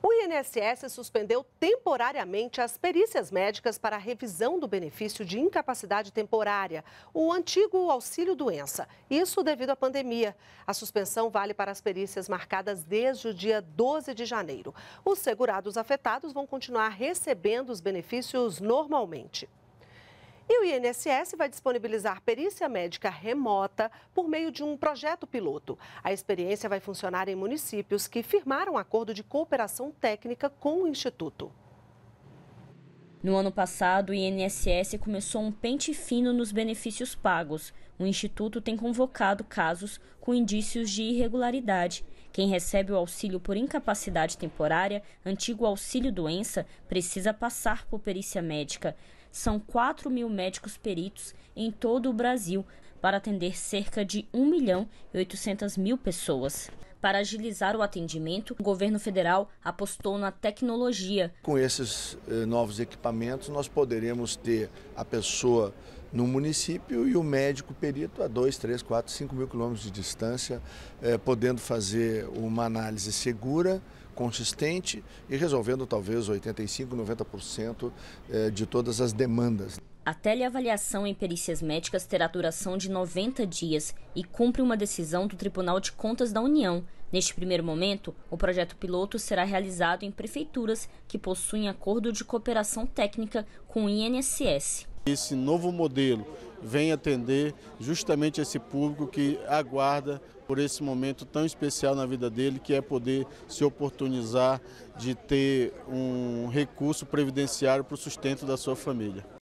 O INSS suspendeu temporariamente as perícias médicas para a revisão do benefício de incapacidade temporária, o antigo auxílio-doença, isso devido à pandemia. A suspensão vale para as perícias marcadas desde o dia 12 de janeiro. Os segurados afetados vão continuar recebendo os benefícios normalmente. E o INSS vai disponibilizar perícia médica remota por meio de um projeto piloto. A experiência vai funcionar em municípios que firmaram acordo de cooperação técnica com o Instituto. No ano passado, o INSS começou um pente fino nos benefícios pagos. O Instituto tem convocado casos com indícios de irregularidade. Quem recebe o auxílio por incapacidade temporária, antigo auxílio doença, precisa passar por perícia médica. São 4 mil médicos peritos em todo o Brasil para atender cerca de 1 milhão e 800 mil pessoas. Para agilizar o atendimento, o governo federal apostou na tecnologia. Com esses eh, novos equipamentos, nós poderemos ter a pessoa no município e o médico perito a 2, 3, 4, 5 mil quilômetros de distância, eh, podendo fazer uma análise segura, consistente e resolvendo talvez 85, 90% eh, de todas as demandas. A teleavaliação em perícias médicas terá duração de 90 dias e cumpre uma decisão do Tribunal de Contas da União. Neste primeiro momento, o projeto piloto será realizado em prefeituras que possuem acordo de cooperação técnica com o INSS. Esse novo modelo vem atender justamente esse público que aguarda por esse momento tão especial na vida dele, que é poder se oportunizar de ter um recurso previdenciário para o sustento da sua família.